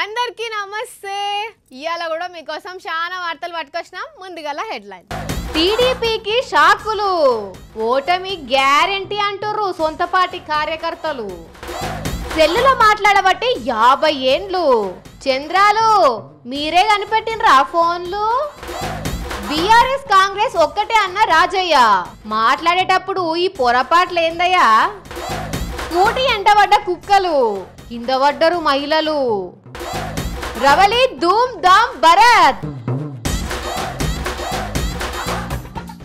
అందరికీ నమస్తే ఇవాళ కూడా మీకోసం చాలా వార్తలు పట్టుకొచ్చినాం ముందుగల హెడ్లైన్ టీడీపీకి షాకులు ఓటమి గ్యారంటీ అంటుర్రు సొంత పార్టీ కార్యకర్తలు సెల్లులో మాట్లాడబట్టి యాభై ఏండ్లు చంద్రాలు మీరే కనిపెట్టినరా ఫోన్లు బీఆర్ఎస్ కాంగ్రెస్ ఒక్కటే అన్న రాజయ్య మాట్లాడేటప్పుడు ఈ పొరపాట్లు ఏందయ్యా స్కూటీ ఎంటబడ్డ కుక్కలు కింద పడ్డరు మహిళలు रवली धूम धाम भरत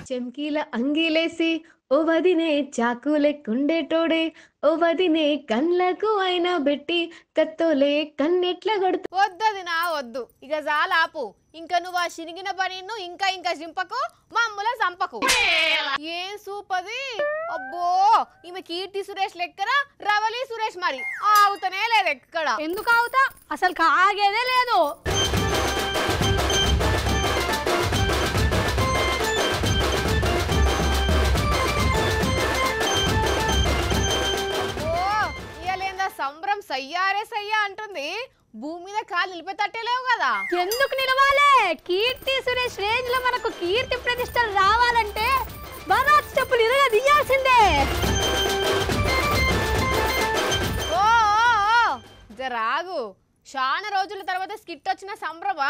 चमकीला अंगीलेसी ఓ వదినే చాకు చాకులెక్కుండేటోడే ఓ వదినే కళ్ళకు అయినా పెట్టి కత్తోలే కన్నెట్లా కొడుతు వద్దది నా వద్దు ఇక జాలాపు ఇంకా నువ్వు ఆ చినిగిన పనిను ఇంకా ఇంకా చింపకు మమ్మల చంపకు ఏ సూపది అబ్బో ఈమె కీర్తి సురేష్ లెక్కన రవలి సురేష్ మరి ఆగుతనే లేదు ఎక్కడ ఎందుకు ఆగుతా అసలు కాగేదే లేదు సంబరం సయ్యారే సయ్యా అంటుంది భూమి మీద కాలు లేవు కదా ఎందుకు నిలవాలే కీర్తి సురేష్ రేంజ్ లో మనకు కీర్తి ప్రతిష్టలు రావాలంటే బరాత్ చెప్పులు ఇరగ దియాల్సిందే ఓ జరాగు చాలా రోజుల తర్వాత స్కిట్ వచ్చిన సంభ్రమ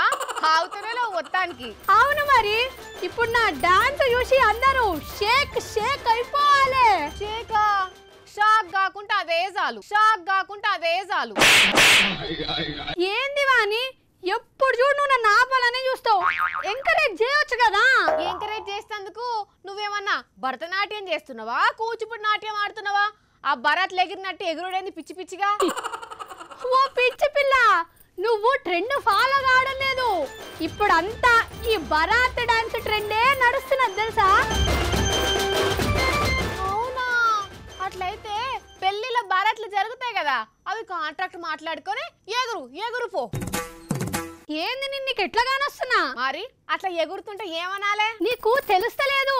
హావుతునేలో మొత్తానికి అవును మరి ఇప్పుడు నా డాన్స్ చూసి అందరూ షేక్ షేక్ అయిపోవాలి షేకా షాక్ కాకుండా వేజాలు షాక్ కాకుండా వేజాలు ఏంది వాని ఎప్పుడు చూడు నువ్వు నా ఆపాలని చూస్తావు ఎంకరేజ్ చేయొచ్చు కదా ఎంకరేజ్ చేసినందుకు నువ్వేమన్నా భరతనాట్యం చేస్తున్నావా కూచిపూడి నాట్యం ఆడుతున్నావా ఆ భరత్ లెగిరినట్టు ఎగురుడేంది పిచ్చి పిచ్చిగా ఓ పిచ్చి పిల్ల నువ్వు ట్రెండ్ ఫాలో కావడం లేదు ఇప్పుడంతా ఈ భరత్ డాన్స్ ట్రెండే నడుస్తున్నది తెలుసా అట్లయితే పెళ్లిలో బారట్లు జరుగుతాయి కదా అవి కాంట్రాక్ట్ మాట్లాడుకొని ఎగురు ఎగురు పో ఏంది నిన్ను నీకు ఎట్లా మరి అట్లా ఎగురుతుంటే ఏమనాలే నీకు తెలుస్తలేదు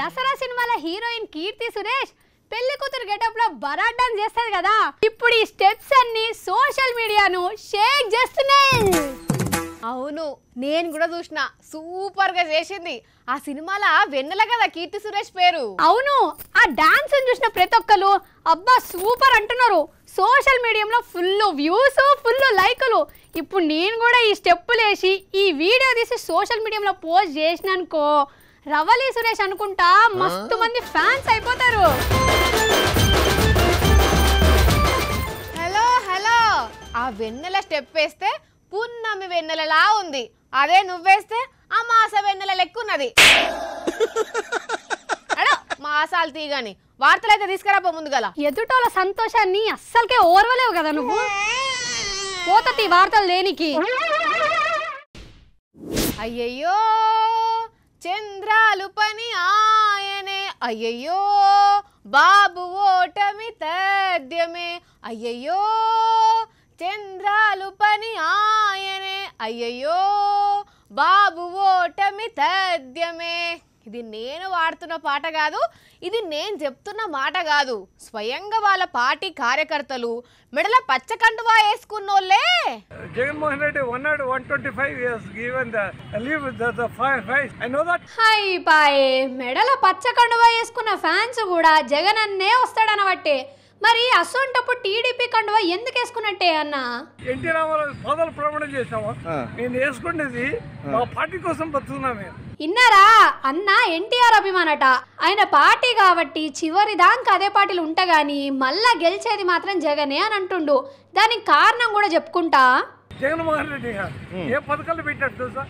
దసరా సినిమాల హీరోయిన్ కీర్తి సురేష్ పెళ్లి కూతురు గెటప్ లో బరాట్ డాన్స్ చేస్తారు కదా ఇప్పుడు ఈ స్టెప్స్ అన్ని సోషల్ మీడియాను షేక్ చేస్తున్నాయి అవును నేను కూడా చూసిన సూపర్ గా చేసింది ఆ సినిమాల వెన్నెల కదా కీర్తి సురేష్ పేరు అవును డాన్స్ చూసిన ప్రతి ఒక్కరు అబ్బా సూపర్ అంటున్నారు సోషల్ మీడియాలో ఫుల్ వ్యూస్ ఫుల్ లైకులు ఇప్పుడు నేను కూడా ఈ స్టెప్పులు వేసి ఈ వీడియో తీసి సోషల్ మీడియాలో పోస్ట్ చేసిన అనుకో రవలి సురేష్ అనుకుంటా మస్తు మంది ఫ్యాన్స్ అయిపోతారు హలో హలో ఆ వెన్నెల స్టెప్ వేస్తే పున్నమి వెన్నెలలా ఉంది అదే నువ్వేస్తే ఆ మాస వెన్నెల లెక్కున్నది ఆశాలు తీయగాని వార్తలు అయితే తీసుకురాబో ముందుగల ఎదుటోళ్ళ సంతోషాన్ని అస్సలకే ఓర్వలేవు కదా నువ్వు పోతతి వార్తలు లేనికి అయ్యయ్యో చంద్రాలు పని ఆయనే అయ్యయ్యో బాబు ఓటమి తద్యమే అయ్యయ్యో చంద్రాలు పని ఆయనే అయ్యయ్యో బాబు ఓటమి తద్యమే ఇది నేను వాడుతున్న పాట కాదు ఇది నేను చెప్తున్న మాట కాదు స్వయంగా వాళ్ళ పార్టీ కార్యకర్తలు మెడల పచ్చ కండువా వేసుకున్నోళ్ళే Jaganmohan Reddy one not one twenty five years given the high pay మెడల పచ్చ వేసుకున్న ఫ్యాన్స్ కూడా జగన్ అన్నే వస్తాడనబట్టే మరి అసోంటప్పుడు టీడీపీ కండువా ఎందుకు వేసుకున్నట్టే అన్న ఎన్టీ రామారావు ప్రమాణం చేసాము నేను వేసుకునేది మా పార్టీ కోసం బతుకున్నాము ఇన్నారా అన్న ఎన్టీఆర్ అభిమానట ఆయన పార్టీ కాబట్టి చివరి దానికి అదే పార్టీలు ఉంటా మళ్ళా గెలిచేది మాత్రం జగనే అని అంటుండు దానికి కారణం కూడా చెప్పుకుంటా జగన్మోహన్ రెడ్డి గారు ఏ పథకాలు పెట్టాడు తెలుసా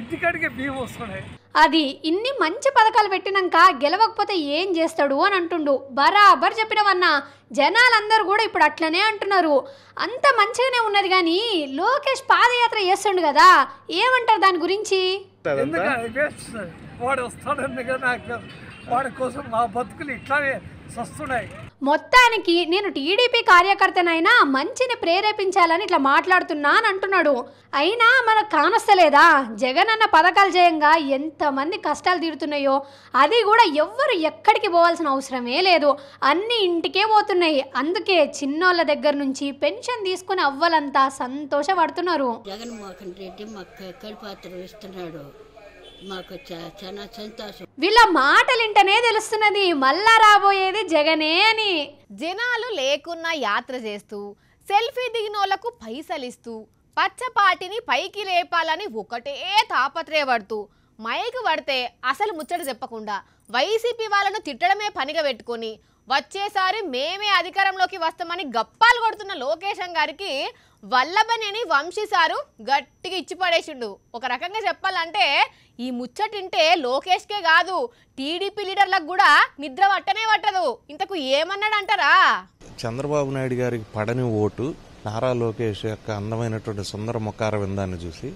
ఇంటికాడికే బియ్యం వస్తున్నాయి అది ఇన్ని మంచి పథకాలు పెట్టినాక గెలవకపోతే ఏం చేస్తాడు అని అంటుండు బరాబర్ చెప్పినవన్నా జనాలందరూ కూడా ఇప్పుడు అట్లనే అంటున్నారు అంత మంచిగానే ఉన్నది కానీ లోకేష్ పాదయాత్ర చేస్తుండు కదా ఏమంటారు దాని గురించి వాడు వస్తాడని వాడి కోసం మా బతుకులు ఇట్లానే వస్తున్నాయి మొత్తానికి నేను టీడీపీ కార్యకర్తనైనా మంచిని ప్రేరేపించాలని ఇట్లా మాట్లాడుతున్నాను అంటున్నాడు అయినా మనకు కానొస్తలేదా జగన్ అన్న పథకాలు జయంగా ఎంతమంది కష్టాలు తీరుతున్నాయో అది కూడా ఎవ్వరు ఎక్కడికి పోవాల్సిన అవసరమే లేదు అన్ని ఇంటికే పోతున్నాయి అందుకే చిన్నోళ్ళ దగ్గర నుంచి పెన్షన్ తీసుకుని అవ్వాలంతా సంతోషపడుతున్నారు జగన్మోహన్ రెడ్డి మాకు ఇస్తున్నాడు మాకు చాలా సంతోషం వీళ్ళ మాటలింటనే తెలుస్తున్నది మళ్ళా రాబోయేది జగనే అని జనాలు లేకున్నా యాత్ర చేస్తూ సెల్ఫీ దిగినోళ్లకు పైసలిస్తూ పచ్చపాటిని పైకి లేపాలని ఒకటే తాపత్రయపడుతూ మైకు పడితే అసలు ముచ్చట చెప్పకుండా వైసీపీ వాళ్ళను తిట్టడమే పనిగా పెట్టుకొని వచ్చేసారి మేమే అధికారంలోకి వస్తామని గప్పాలు కొడుతున్న లోకేశం గారికి వల్లభనేని వంశీ సారు గట్టిగా ఇచ్చి పడేసిండు ఒక రకంగా చెప్పాలంటే ఈ ముచ్చటింటే లోకేష్కే కాదు టీడీపీ లీడర్లకు కూడా నిద్ర పట్టనే పట్టదు ఇంతకు ఏమన్నాడంటారా చంద్రబాబు నాయుడు గారికి పడని ఓటు నారా లోకేష్ యొక్క అందమైనటువంటి సుందర ముఖార విందాన్ని చూసి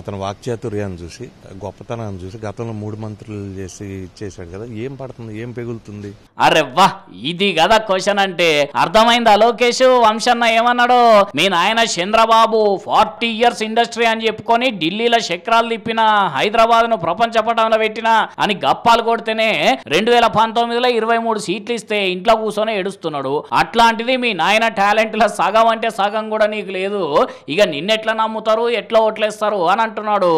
అతను వాక్చాతుర్యాన్ని చూసి గొప్పతనాన్ని చూసి గతంలో మూడు మంత్రులు చేసి ఇచ్చేసాడు కదా ఏం పడుతుంది ఏం పెగులుతుంది అరే వా ఇది కదా క్వశ్చన్ అంటే అర్థమైంది లోకేష్ వంశన్న ఏమన్నాడు మీ నాయన చంద్రబాబు ఫార్టీ ఇయర్స్ ఇండస్ట్రీ అని చెప్పుకొని ఢిల్లీలో చక్రాలు తిప్పిన హైదరాబాద్ ను ప్రపంచ పటంలో పెట్టిన అని గప్పాలు కొడితేనే రెండు వేల పంతొమ్మిదిలో ఇరవై మూడు సీట్లు ఇస్తే ఇంట్లో కూర్చొని ఏడుస్తున్నాడు అట్లాంటిది మీ నాయన లో సగం అంటే సగం కూడా నీకు లేదు ఇక నిన్నెట్లా నమ్ముతారు ఎట్లా ఓట్లేస్తారు అని అని అంటున్నాడు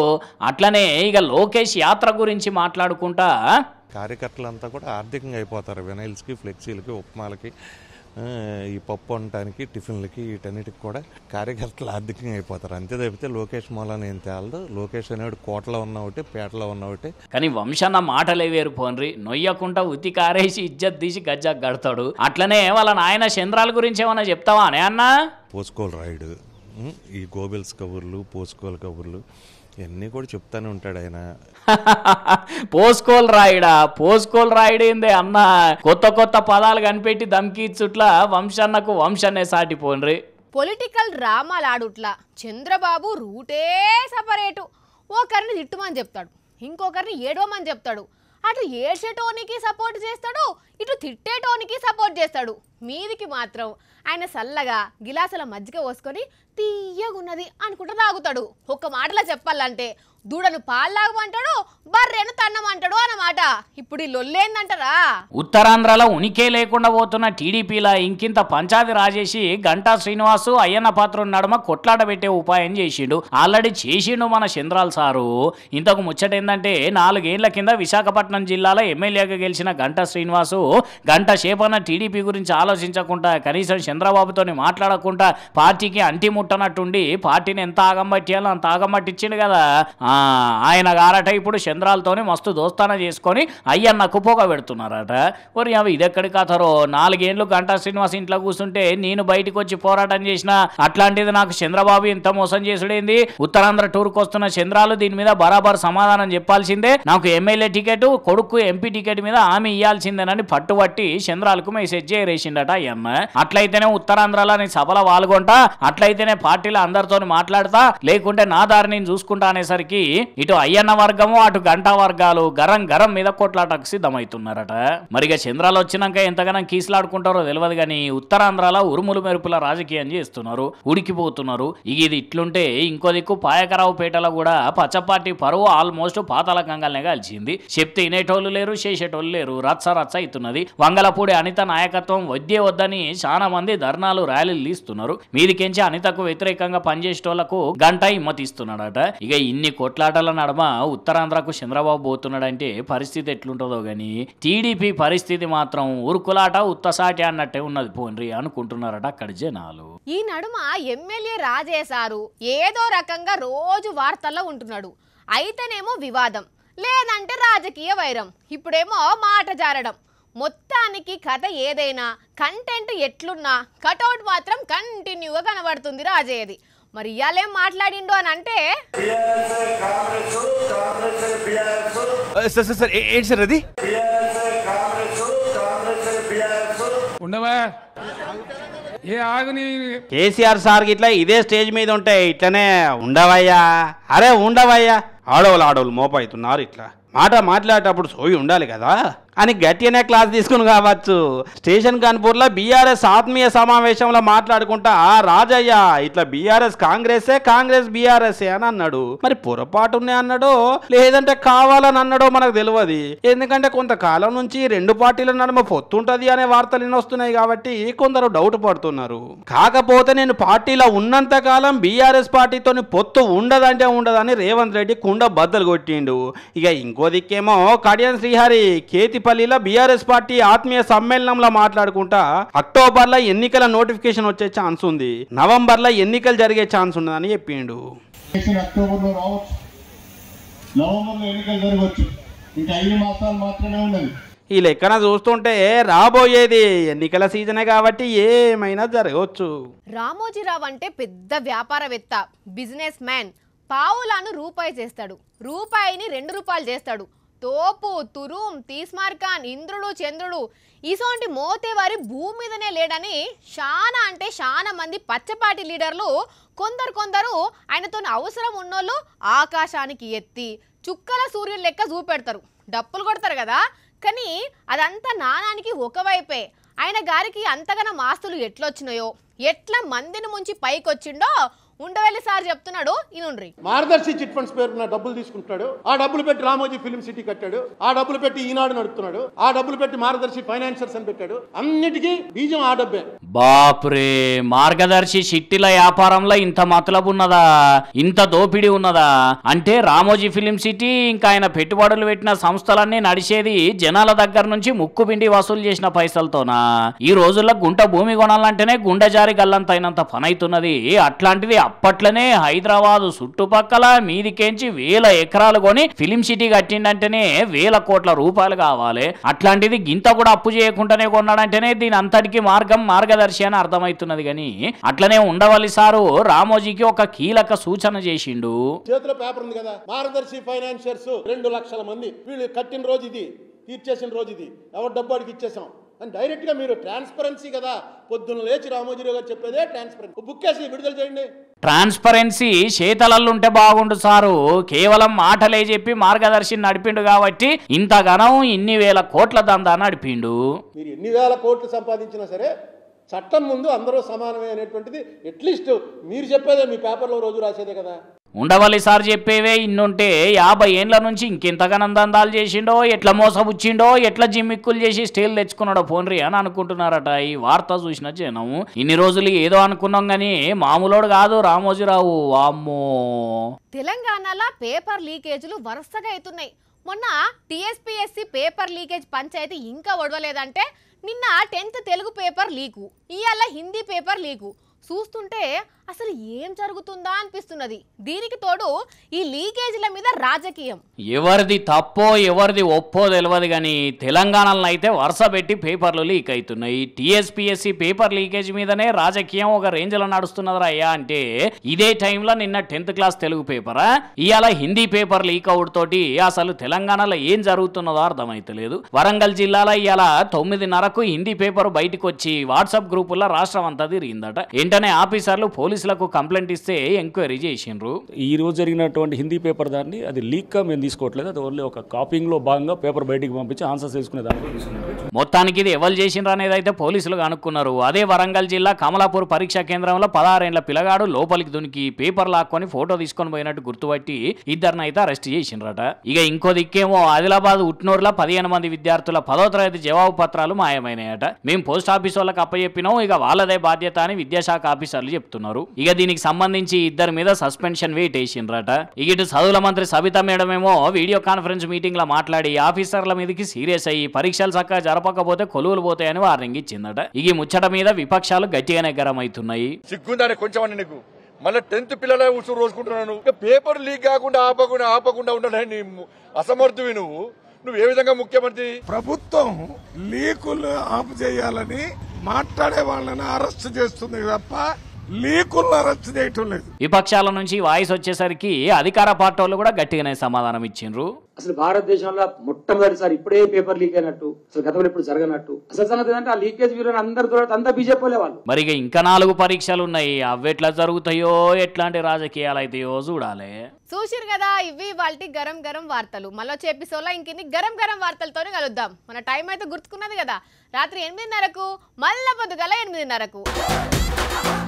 అట్లనే ఇక లోకేష్ యాత్ర గురించి మాట్లాడుకుంటా కార్యకర్తలంతా కూడా ఆర్థికంగా అయిపోతారు వినైల్స్కి ఫ్లెక్సీలకి ఉప్మాలకి ఈ పప్పు వండటానికి టిఫిన్లకి వీటన్నిటికి కూడా కార్యకర్తలు ఆర్థికంగా అయిపోతారు అంతే తప్పితే లోకేష్ మూలాన్ని ఏం తేలదు లోకేష్ అనేవాడు కోటలో ఉన్న ఒకటి పేటలో ఉన్న ఒకటి కానీ వంశన్న మాటలే వేరు పోన్రి నొయ్యకుండా ఉతి కారేసి ఇజ్జత్ తీసి గజ్జా గడతాడు అట్లనే వాళ్ళ నాయన చంద్రాల గురించి ఏమన్నా చెప్తావా అనే అన్న పోసుకోలు రాయుడు ఈ గోబెల్స్ కబుర్లు పోసుకోల కబుర్లు ఇవన్నీ కూడా చెప్తానే ఉంటాడు ఆయన పోసుకోలు రాయుడా పోసుకోలు రాయుడేందే అన్న కొత్త కొత్త పదాలు కనిపెట్టి దమ్కి చుట్ల వంశన్నకు వంశన్నే సాటిపోన్రి పొలిటికల్ డ్రామాలాడుట్లా చంద్రబాబు రూటే సపరేటు ఒకరిని తిట్టుమని చెప్తాడు ఇంకొకరిని ఏడవమని చెప్తాడు అటు టోనీకి సపోర్ట్ చేస్తాడు ఇటు తిట్టేటోనికి సపోర్ట్ చేస్తాడు మీదికి మాత్రం ఆయన చల్లగా గిలాసుల మజ్జిగ పోసుకొని తీయగున్నది అనుకుంటూ తాగుతాడు ఒక్క మాటలో చెప్పాలంటే దూడను పాలు తాగమంటాడు బర్రెను మాట ఇప్పుడు ఈ లొల్లేందంటారా ఉత్తరాంధ్రలో ఉనికే లేకుండా పోతున్న టీడీపీలా ఇంకింత పంచాది రాజేసి గంటా శ్రీనివాసు అయ్యన్న పాత్ర నడుమ కొట్లాడబెట్టే ఉపాయం చేసిండు ఆల్రెడీ చేసిండు మన చంద్రాల్ సారు ఇంతకు ముచ్చట ఏంటంటే నాలుగేళ్ల కింద విశాఖపట్నం జిల్లాలో ఎమ్మెల్యేగా గెలిచిన గంటా శ్రీనివాసు గంట సేపన్న టీడీపీ గురించి ఆలోచించకుండా కనీసం చంద్రబాబుతోని మాట్లాడకుండా పార్టీకి అంటి ముట్టనట్టుండి పార్టీని ఎంత ఆగంబట్టియాలో అంత ఆగంబట్టిచ్చిండు కదా ఆయన గారట ఇప్పుడు చంద్రాలతోని మస్తు దోస్తాన చేసుకు తీసుకొని అయ్యన్నకు పొగ పెడుతున్నారట మరి అవి ఇదెక్కడి కథరో నాలుగేళ్లు గంటా శ్రీనివాస్ ఇంట్లో కూర్చుంటే నేను బయటకు వచ్చి పోరాటం చేసిన అట్లాంటిది నాకు చంద్రబాబు ఇంత మోసం చేసుడేంది ఉత్తరాంధ్ర టూర్కి వస్తున్న చంద్రాలు దీని మీద బరాబర్ సమాధానం చెప్పాల్సిందే నాకు ఎమ్మెల్యే టికెట్ కొడుకు ఎంపీ టికెట్ మీద ఆమె ఇయ్యాల్సిందేనని పట్టుబట్టి చంద్రాలకు మెసేజ్ చేరేసిండట అన్న అట్లయితేనే ఉత్తరాంధ్రలోని సభల పాల్గొంటా అట్లయితేనే పార్టీలో అందరితో మాట్లాడతా లేకుంటే నా దారి నేను చూసుకుంటా అనేసరికి ఇటు అయ్యన్న వర్గము అటు గంటా వర్గాలు గరం గరం మొత్తం మీద కొట్లాటకు సిద్ధమవుతున్నారట మరిగా చంద్రాలు వచ్చినాక ఎంతగానో కీసులాడుకుంటారో తెలియదు కానీ ఉత్తరాంధ్రలో ఉరుములు మెరుపుల రాజకీయం చేస్తున్నారు ఉడికిపోతున్నారు ఇక ఇది ఇట్లుంటే ఇంకో దిక్కు పాయకరావుపేటలో కూడా పచ్చపాటి పరువు ఆల్మోస్ట్ పాతల గంగల్నే కలిసింది చెప్తే ఇనేటోళ్ళు లేరు చేసేటోళ్ళు లేరు రచ్చ రచ్చ అవుతున్నది వంగలపూడి అనిత నాయకత్వం వద్దే వద్దని చాలా మంది ధర్నాలు ర్యాలీలు తీస్తున్నారు మీదికెంచి అనితకు వ్యతిరేకంగా పనిచేసేటోళ్లకు గంట హిమ్మతిస్తున్నాడట ఇక ఇన్ని కొట్లాటల నడమ ఉత్తరాంధ్రకు చంద్రబాబు పోతున్నాడంటే పరిస్థితి ఎట్లుంటుందో కానీ టీడీపీ పరిస్థితి మాత్రం ఉరుకులాట ఉత్తసాటి అన్నట్టే ఉన్నది పోన్రి అనుకుంటున్నారట అక్కడి జనాలు ఈ నడుమ ఎమ్మెల్యే రాజేశారు ఏదో రకంగా రోజు వార్తల్లో ఉంటున్నాడు అయితేనేమో వివాదం లేదంటే రాజకీయ వైరం ఇప్పుడేమో మాట జారడం మొత్తానికి కథ ఏదైనా కంటెంట్ ఎట్లున్నా కటౌట్ మాత్రం కంటిన్యూగా కనబడుతుంది రాజేది మరి ఇవాళేం మాట్లాడిండు అని అంటే ఏంటి సార్ అది ఉండవా ఏ కేసీఆర్ సార్ ఇట్లా ఇదే స్టేజ్ మీద ఉంటే ఇట్లనే ఉండవయ్యా అరే ఉండవయ్యా ఆడవాళ్ళు ఆడవాళ్ళు మోప అవుతున్నారు ఇట్లా మాట మాట్లాడేటప్పుడు సోయి ఉండాలి కదా అని గట్టినే క్లాస్ తీసుకుని కావచ్చు స్టేషన్ కాన్పూర్లో బీఆర్ఎస్ ఆత్మీయ సమావేశంలో మాట్లాడుకుంటా ఆ రాజయ్య ఇట్లా బీఆర్ఎస్ కాంగ్రెసే కాంగ్రెస్ బీఆర్ఎస్ అని అన్నాడు మరి పొరపాటునే అన్నాడో లేదంటే కావాలని అన్నాడో మనకు తెలియదు ఎందుకంటే కొంతకాలం నుంచి రెండు పార్టీల నడుమ పొత్తుంటది అనే వార్తలు వస్తున్నాయి కాబట్టి కొందరు డౌట్ పడుతున్నారు కాకపోతే నేను పార్టీలో ఉన్నంత కాలం బీఆర్ఎస్ పార్టీతో పొత్తు ఉండదంటే ఉండదని రేవంత్ రెడ్డి కుండ బద్దలు కొట్టిండు ఇక ఇంకో ఓ కడియం శ్రీహరి కేతిపల్లిలో బీఆర్ఎస్ పార్టీ ఆత్మీయ సమ్మేళనంలో మాట్లాడుకుంటా అక్టోబర్లో ఎన్నికల నోటిఫికేషన్ వచ్చే ఛాన్స్ ఉంది నవంబర్లో ఎన్నికలు జరిగే ఛాన్స్ ఉండదని చెప్పిండు ఈ లెక్కన చూస్తుంటే రాబోయేది ఎన్నికల సీజనే కాబట్టి ఏమైనా జరగవచ్చు రామోజీరావు అంటే పెద్ద వ్యాపారవేత్త బిజినెస్ మ్యాన్ పావులాను రూపాయి చేస్తాడు రూపాయిని రెండు రూపాయలు చేస్తాడు తోపు తురుం తీస్మార్కాన్ ఇంద్రుడు చంద్రుడు ఇసోంటి మోతేవారి భూమి మీదనే లేడని చాలా అంటే చాలా మంది పచ్చపాటి లీడర్లు కొందరు కొందరు ఆయనతో అవసరం ఉన్నోళ్ళు ఆకాశానికి ఎత్తి చుక్కల సూర్యుని లెక్క చూపెడతారు డప్పులు కొడతారు కదా కానీ అదంతా నానానికి ఒకవైపే ఆయన గారికి అంతగనం ఆస్తులు ఎట్లొచ్చినాయో ఎట్లా మందిని ముంచి పైకొచ్చిండో ఉండవెల్లి సార్ చెప్తున్నాడు ఇనుండ్రి మార్గదర్శి చిట్ ఫండ్స్ పేరు డబ్బులు తీసుకుంటున్నాడు ఆ డబ్బులు పెట్టి రామోజీ ఫిలిం సిటీ కట్టాడు ఆ డబ్బులు పెట్టి ఈనాడు నడుపుతున్నాడు ఆ డబ్బులు పెట్టి మార్గదర్శి ఫైనాన్సర్స్ అని పెట్టాడు అన్నిటికీ బీజం ఆ డబ్బే బాపురే మార్గదర్శి సిట్టిల వ్యాపారంలో ఇంత మతలబు ఉన్నదా ఇంత దోపిడీ ఉన్నదా అంటే రామోజీ ఫిలిం సిటీ ఇంకా ఆయన పెట్టుబడులు పెట్టిన సంస్థలన్నీ నడిచేది జనాల దగ్గర నుంచి ముక్కు పిండి వసూలు చేసిన పైసలతోనా ఈ రోజుల్లో గుంట భూమి కొనాలంటేనే గుండె జారి గల్లంతైనంత పనైతున్నది అట్లాంటిది అప్పట్లనే హైదరాబాదు చుట్టుపక్కల మీదికేంచి వేల ఎకరాలు కొని ఫిలిం సిటీ కట్టిండంటేనే వేల కోట్ల రూపాయలు కావాలి అట్లాంటిది గింత కూడా అప్పు చేయకుండానే కొన్నాడంటేనే దీని అంతటికి మార్గం మార్గదర్శి అని అర్థమవుతున్నది కానీ అట్లనే ఉండవల్లి సారు రామోజీకి ఒక కీలక సూచన చేసిండు చేతిలో పేపర్ ఉంది కదా మార్గదర్శి ఫైనాన్షియర్స్ రెండు లక్షల మంది వీళ్ళు కట్టిన రోజు ఇది తీర్చేసిన రోజు ఇది ఎవరు డబ్బు అడిగి ఇచ్చేసాం అని డైరెక్ట్గా మీరు ట్రాన్స్పరెన్సీ కదా పొద్దున్న లేచి రామోజీరావు గారు చెప్పేదే ట్రాన్స్పరెన్సీ బుక్ వేసి విడుదల చేయండి ట్రాన్స్పరెన్సీ శీతలల్లుంటే బాగుండు సారు కేవలం మాటలే చెప్పి మార్గదర్శి నడిపిండు కాబట్టి ఇంతగానం ఇన్ని వేల కోట్ల దందా నడిపిండు మీరు ఎన్ని వేల కోట్లు సంపాదించినా సరే చట్టం ముందు అందరూ సమానమే అనేటువంటిది అట్లీస్ట్ మీరు చెప్పేదే మీ పేపర్లో రోజు రాసేదే కదా ఉండవల్లి సార్ చెప్పేవే ఇన్నుంటే యాభై ఏండ్ల నుంచి ఇంకెంతగానం దందాలు చేసిండో ఎట్లా మోసపుచ్చిండో ఎట్లా జిమ్మిక్కులు చేసి స్టీల్ తెచ్చుకున్నాడో ఫోన్రి అని అనుకుంటున్నారట ఈ వార్త చూసిన జనం ఇన్ని రోజులు ఏదో అనుకున్నాం గానీ మామూలోడు కాదు రామోజీరావు వామ్మో తెలంగాణలో పేపర్ లీకేజీలు వరుసగా అవుతున్నాయి మొన్న టీఎస్పీఎస్సీ పేపర్ లీకేజ్ పంచాయతీ ఇంకా ఒడవలేదంటే నిన్న టెన్త్ తెలుగు పేపర్ లీకు ఇవాళ హిందీ పేపర్ లీకు చూస్తుంటే అసలు ఏం జరుగుతుందా అనిపిస్తున్నది దీనికి తోడు ఈ లీకేజీల మీద రాజకీయం ఎవరిది తప్పో ఎవరిది ఒప్పో తెలియదు కానీ తెలంగాణలో అయితే వరుస పెట్టి పేపర్లు లీక్ అవుతున్నాయి టీఎస్పీఎస్సీ పేపర్ లీకేజ్ మీదనే రాజకీయం ఒక లో నడుస్తున్నదిరా అయ్యా అంటే ఇదే టైంలో నిన్న టెన్త్ క్లాస్ తెలుగు పేపర్ ఇవాళ హిందీ పేపర్ లీక్ అవుట్ తోటి అసలు తెలంగాణలో ఏం జరుగుతున్నదో అర్థమైతలేదు వరంగల్ జిల్లాలో ఇవాళ తొమ్మిదిన్నరకు హిందీ పేపర్ బయటకు వచ్చి వాట్సాప్ గ్రూపుల్లో రాష్ట్రం అంతా తిరిగిందట వెంటనే ఆఫీసర్లు పోలీసు పోలీసులకు కంప్లైంట్ ఇస్తే ఎంక్వైరీ చేసిండ్రు ఈ రోజు జరిగినటువంటి హిందీ పేపర్ దాన్ని అది గా మేము తీసుకోవట్లేదు అది ఓన్లీ ఒక లో భాగంగా పేపర్ బయటికి పంపించి ఆన్సర్స్ తీసుకునే దాన్ని మొత్తానికి ఇది ఎవరు చేసిండ్రు అనేది అయితే పోలీసులు అనుకున్నారు అదే వరంగల్ జిల్లా కమలాపూర్ పరీక్షా కేంద్రంలో పదహారేళ్ల పిల్లగాడు లోపలికి దునికి పేపర్ లాక్కొని ఫోటో తీసుకొని పోయినట్టు గుర్తుపట్టి ఇద్దరిని అయితే అరెస్ట్ చేసిండ్రట ఇక ఇంకో దిక్కేమో ఆదిలాబాద్ ఉట్నూరులో పదిహేను మంది విద్యార్థుల పదో తరగతి జవాబు పత్రాలు మాయమైనాయట మేము పోస్ట్ ఆఫీస్ వాళ్ళకి అప్పచెప్పినాం ఇక వాళ్ళదే బాధ్యత అని విద్యాశాఖ ఆఫీసర్లు చెప్తున్నారు ఇక దీనికి సంబంధించి ఇద్దరి మీద సస్పెన్షన్ వెయిట్ వేసిండ్రట ఇటు చదువుల మంత్రి సబిత మేడం ఏమో వీడియో కాన్ఫరెన్స్ మీటింగ్ లో మాట్లాడి ఆఫీసర్ల మీదకి సీరియస్ అయ్యి పరీక్షలు చక్కగా జరపకపోతే కొలువులు పోతాయని వార్నింగ్ ఇచ్చిందట ఇక ముచ్చట మీద విపక్షాలు గట్టిగానే గరమవుతున్నాయి సిగ్గుండానే కొంచెం నీకు మళ్ళీ టెన్త్ పిల్లల కూర్చొని రోజుకుంటున్నాను పేపర్ లీక్ కాకుండా ఆపకుండా ఆపకుండా ఉండడానికి అసమర్థువి నువ్వు నువ్వు ఏ విధంగా ముఖ్యమంత్రి ప్రభుత్వం లీకులు ఆపు చేయాలని మాట్లాడే వాళ్ళని అరెస్ట్ చేస్తుంది తప్ప విపక్షాల నుంచి వాయిస్ వచ్చేసరికి అధికార పార్టీ వాళ్ళు కూడా గట్టిగానే సమాధానం ఇచ్చిండ్రు అసలు భారతదేశంలో మొట్టమొదటిసారి ఇప్పుడే పేపర్ లీక్ అయినట్టు అసలు గతంలో ఇప్పుడు జరగనట్టు అసలు సంగతి అంటే ఆ లీకేజ్ వీరు అందరు అంతా బీజేపీ వాళ్ళు మరి ఇంకా నాలుగు పరీక్షలు ఉన్నాయి అవి ఎట్లా జరుగుతాయో ఎట్లాంటి రాజకీయాలు అవుతాయో చూడాలి చూసిరు కదా ఇవి వాళ్ళకి గరం గరం వార్తలు మళ్ళీ వచ్చే ఎపిసోడ్లో ఇంకెన్ని గరం గరం వార్తలతోనే కలుద్దాం మన టైం అయితే గుర్తుకున్నది కదా రాత్రి ఎనిమిదిన్నరకు మళ్ళా పొద్దుగల ఎనిమిదిన్నరకు